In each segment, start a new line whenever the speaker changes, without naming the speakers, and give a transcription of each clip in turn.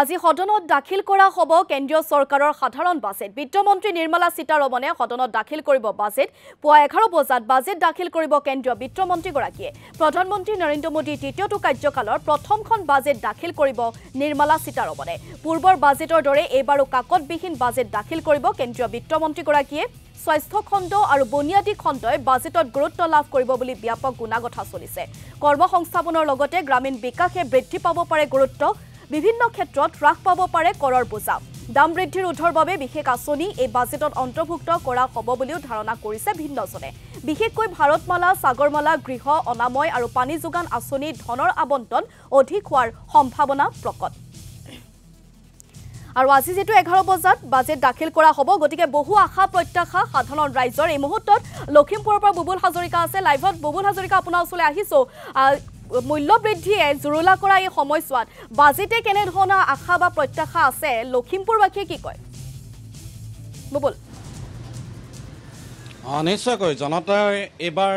আজি সদনত দাখিল কৰা হ'ব কেন্দ্ৰীয় চৰকাৰৰ সাধাৰণ বাজেট বিত্তমন্ত্ৰী নিৰ্মলা সীতাৰমণে সদনত দাখিল কৰিব বাজেট পুৱা এঘাৰ বজাত বাজেট দাখিল কৰিব কেন্দ্ৰীয় বিত্তমন্ত্ৰীগৰাকীয়ে প্ৰধানমন্ত্ৰী নৰেন্দ্ৰ মোদীৰ তৃতীয়টো কাৰ্যকালৰ প্ৰথমখন বাজেট দাখিল কৰিব নিৰ্মলা সীতাৰমণে পূৰ্বৰ বাজেটৰ দৰে এইবাৰো কাকতবিহীন বাজেট দাখিল কৰিব কেন্দ্ৰীয় বিত্তমন্ত্ৰীগৰাকীয়ে স্বাস্থ্য খণ্ড আৰু বুনিয়াদী খণ্ডই বাজেটত গুৰুত্ব লাভ কৰিব বুলি ব্যাপক গুণাগথা চলিছে কৰ্ম সংস্থাপনৰ লগতে গ্ৰামীণ বিকাশে বৃদ্ধি পাব পাৰে গুৰুত্ব বিভিন্ন ক্ষেত্ৰত হ্ৰাস পাব পাৰে কৰৰ বোজা দাম বৃদ্ধিৰ ৰোধৰ বাবে বিশেষ আঁচনি এই বাজেটত অন্তৰ্ভুক্ত কৰা হ'ব বুলিও ধাৰণা কৰিছে ভিন্নজনে বিশেষকৈ ভাৰতমালা সাগৰমালা গৃহ অনাময় আৰু পানী যোগান আঁচনিত ধনৰ আবণ্টন অধিক হোৱাৰ সম্ভাৱনা প্ৰকট আৰু আজি যিটো এঘাৰ বজাত বাজেট দাখিল কৰা হ'ব গতিকে বহু আশা প্ৰত্যাশা সাধাৰণ ৰাইজৰ এই মুহূৰ্তত লখিমপুৰৰ পৰা বুবুল হাজৰিকা আছে লাইভত বুবুল হাজৰিকা আপোনাৰ ওচৰলৈ আহিছোঁ মূল্য বৃদ্ধিয়ে জুৰুলা কৰা এই সময়ছোৱাত বাজেটে কেনেধৰণৰ আশা বা প্ৰত্যাশা আছে লখিমপুৰবাসীয়ে কি কয় বুবুল
অঁ নিশ্চয়কৈ জনতাই এইবাৰ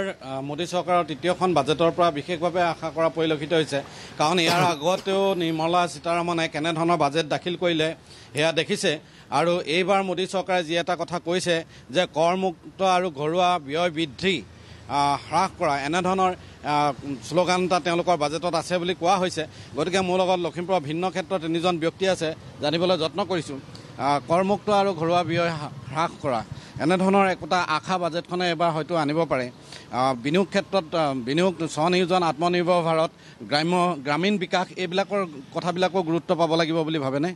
মোদী চৰকাৰৰ তৃতীয়খন বাজেটৰ পৰা বিশেষভাৱে আশা কৰা পৰিলক্ষিত হৈছে কাৰণ ইয়াৰ আগতেও নিৰ্মলা সীতাৰমণে কেনেধৰণৰ বাজেট দাখিল কৰিলে সেয়া দেখিছে আৰু এইবাৰ মোদী চৰকাৰে যি এটা কথা কৈছে যে কৰমুক্ত আৰু ঘৰুৱা ব্যয় বৃদ্ধি হ্ৰাস কৰা এনেধৰণৰ শ্লোগান এটা তেওঁলোকৰ বাজেটত আছে বুলি কোৱা হৈছে গতিকে মোৰ লগত লখিমপুৰৰ ভিন্ন ক্ষেত্ৰত তিনিজন ব্যক্তি আছে জানিবলৈ যত্ন কৰিছোঁ কৰ্মুক্ত আৰু ঘৰুৱা ব্যয় হ্ৰাস কৰা এনেধৰণৰ একোটা আশা বাজেটখনে এবাৰ হয়তো আনিব পাৰে বিনিয়োগ ক্ষেত্ৰত বিনিয়োগ স্বনিয়োজন আত্মনিৰ্ভৰ ভাৰত গ্ৰাম্য গ্ৰামীণ বিকাশ এইবিলাকৰ কথাবিলাকো গুৰুত্ব পাব লাগিব
বুলি ভাবেনে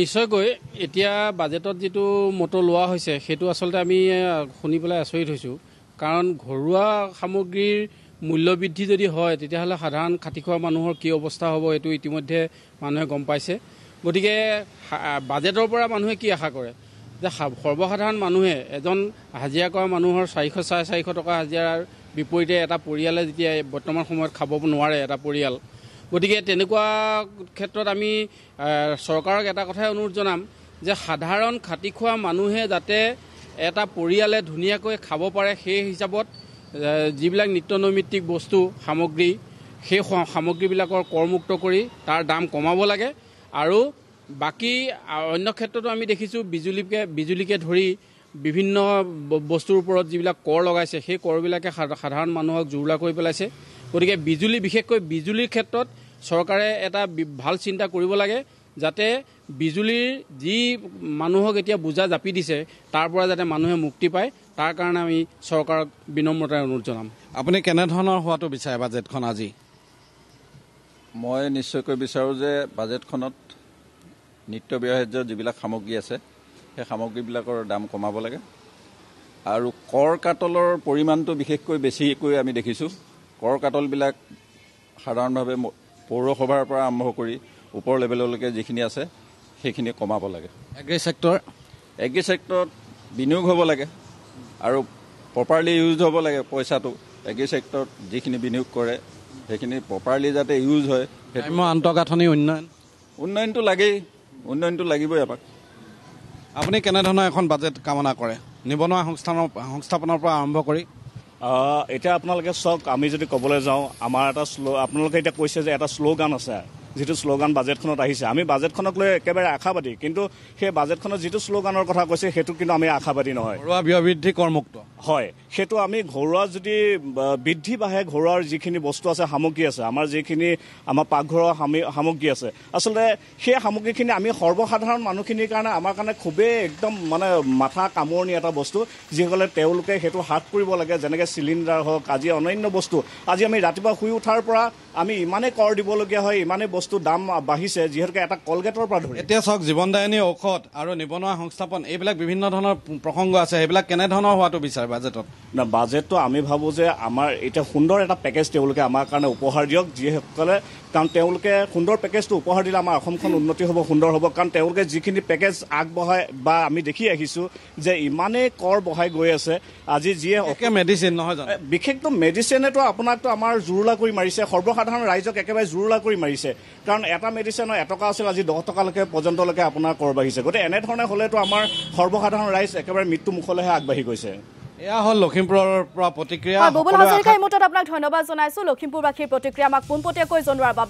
নিশ্চয়কৈ এতিয়া বাজেটত যিটো মতো লোৱা হৈছে সেইটো আচলতে আমি শুনি পেলাই আচৰিত হৈছোঁ কাৰণ ঘৰুৱা সামগ্ৰীৰ মূল্য বৃদ্ধি যদি হয় তেতিয়াহ'লে সাধাৰণ খাটি খোৱা মানুহৰ কি অৱস্থা হ'ব এইটো ইতিমধ্যে মানুহে গম পাইছে গতিকে বাজেটৰ পৰা মানুহে কি আশা কৰে যে সৰ্বসাধাৰণ মানুহে এজন হাজিৰা কৰা মানুহৰ চাৰিশ চাৰে চাৰিশ টকা হাজিৰাৰ বিপৰীতে এটা পৰিয়ালে যেতিয়া বৰ্তমান সময়ত খাব নোৱাৰে এটা পৰিয়াল গতিকে তেনেকুৱা ক্ষেত্ৰত আমি চৰকাৰক এটা কথাই অনুৰোধ জনাম যে সাধাৰণ খাটি খোৱা মানুহে যাতে এটা পৰিয়ালে ধুনীয়াকৈ খাব পাৰে সেই হিচাপত যিবিলাক নিত্য নৈমিত্তিক বস্তু সামগ্ৰী সেই সামগ্ৰীবিলাকৰ কৰমুক্ত কৰি তাৰ দাম কমাব লাগে আৰু বাকী অন্য ক্ষেত্ৰতো আমি দেখিছোঁ বিজুলীকে বিজুলীকে ধৰি বিভিন্ন বস্তুৰ ওপৰত যিবিলাক কৰ লগাইছে সেই কৰবিলাকে সাধাৰণ মানুহক জুৰুলা কৰি পেলাইছে গতিকে বিজুলী বিশেষকৈ বিজুলীৰ ক্ষেত্ৰত চৰকাৰে এটা ভাল চিন্তা কৰিব লাগে যাতে বিজুলীৰ যি মানুহক এতিয়া বোজা জাপি দিছে তাৰ পৰা যাতে মানুহে মুক্তি পায় তাৰ কাৰণে আমি চৰকাৰক বিনম্ৰতাৰে অনুৰোধ জনাম আপুনি কেনেধৰণৰ হোৱাটো
বিচাৰে বাজেটখন আজি মই নিশ্চয়কৈ বিচাৰোঁ যে বাজেটখনত নিত্য ব্যৱহাৰ্য যিবিলাক সামগ্ৰী আছে সেই সামগ্ৰীবিলাকৰ দাম কমাব লাগে আৰু কৰ কাতলৰ পৰিমাণটো বিশেষকৈ বেছিকৈ আমি দেখিছোঁ কৰ কাটলবিলাক সাধাৰণভাৱে পৌৰসভাৰ পৰা আৰম্ভ কৰি ওপৰ লেভেললৈকে যিখিনি আছে সেইখিনি কমাব লাগে এগ্ৰি চেক্টৰ এগ্ৰি চেক্টৰত বিনিয়োগ হ'ব লাগে আৰু প্ৰপাৰলি ইউজ হ'ব লাগে পইচাটো এগ্ৰি চেক্টৰত যিখিনি বিনিয়োগ কৰে সেইখিনি প্ৰপাৰলি যাতে ইউজ হয় সেইটো
আন্তঃগাঁথনি উন্নয়ন
উন্নয়নটো লাগেই উন্নয়নটো লাগিবই আমাক
আপুনি কেনেধৰণৰ এখন বাজেট কামনা কৰে
নিবনুৱা সংস্থানৰ সংস্থাপনৰ পৰা আৰম্ভ কৰি এতিয়া আপোনালোকে চাওক আমি যদি ক'বলৈ যাওঁ আমাৰ এটা শ্ল' আপোনালোকে এতিয়া কৈছে যে এটা শ্ল'গান আছে যিটো শ্লোগান বাজেটখনত আহিছে আমি বাজেটখনক লৈ একেবাৰে আশাবাদী কিন্তু সেই বাজেটখনত যিটো শ্লোগানৰ কথা কৈছে সেইটো কিন্তু আমি আশাবাদী নহয় ব্যয় বৃদ্ধি কৰ্মুক্ত হয় সেইটো আমি ঘৰুৱা যদি বৃদ্ধি বাঢ়ে ঘৰুৱাৰ যিখিনি বস্তু আছে সামগ্ৰী আছে আমাৰ যিখিনি আমাৰ পাকঘৰৰ সামগ্ৰী আছে আচলতে সেই সামগ্ৰীখিনি আমি সৰ্বসাধাৰণ মানুহখিনিৰ কাৰণে আমাৰ কাৰণে খুবেই একদম মানে মাথা কামোৰণি এটা বস্তু যিসকলে তেওঁলোকে সেইটো হ্ৰাস কৰিব লাগে যেনেকৈ চিলিণ্ডাৰ হওক আজি অন্যান্য বস্তু আজি আমি ৰাতিপুৱা শুই উঠাৰ পৰা আমি ইমানেই কৰ দিবলগীয়া হয় ইমানেই বস্তু দাম বাঢ়িছে যিহেতুকে এটা কলগেটৰ পৰা ধৰি এতিয়া
চাওক জীৱনদায়নী ঔষধ আৰু নিবনুৱা সংস্থাপন এইবিলাক বিভিন্ন ধৰণৰ প্ৰসংগ আছে
সেইবিলাক কেনেধৰণৰ হোৱাটো বিচাৰে বাজেটত বাজেটটো আমি ভাবোঁ যে আমাৰ এতিয়া সুন্দৰ এটা পেকেজ তেওঁলোকে আমাৰ কাৰণে উপহাৰ দিয়ক যিসকলে কাৰণ তেওঁলোকে সুন্দৰ পেকেজটো উপহাৰ দিলে আমাৰ অসমখন উন্নতি হ'ব সুন্দৰ হ'ব কাৰণ তেওঁলোকে যিখিনি পেকেজ আগবঢ়ায় বা আমি দেখি আহিছোঁ যে ইমানেই কৰ বঢ়াই গৈ আছে আজি যিয়ে অকে মেডিচিন নহয় জানো বিশেষকৈ মেডিচিনেতো আপোনাকতো আমাৰ জোৰোলা কৰি মাৰিছে সৰ্বসাধাৰণ ৰাইজক একেবাৰে জোৰোলা কৰি মাৰিছে কাৰণ এটা মেডিচিনৰ এটকা আছিল আজি দহ টকালৈকে পৰ্যন্তলৈকে আপোনাৰ কৰ বাঢ়িছে গতিকে এনেধৰণে হ'লেতো আমাৰ সৰ্বসাধাৰণ ৰাইজ একেবাৰে মৃত্যুমুখলৈহে আগবাঢ়ি গৈছে এয়া হল লখিমপুৰৰ পৰা প্ৰতিক্ৰিয়া এই
মুহূৰ্তত আপোনাক ধন্যবাদ জনাইছোঁ লখিমপুৰবাসীৰ প্ৰতিক্ৰিয়া আমাক পোনপটীয়াকৈ জনোৱাৰ বাবে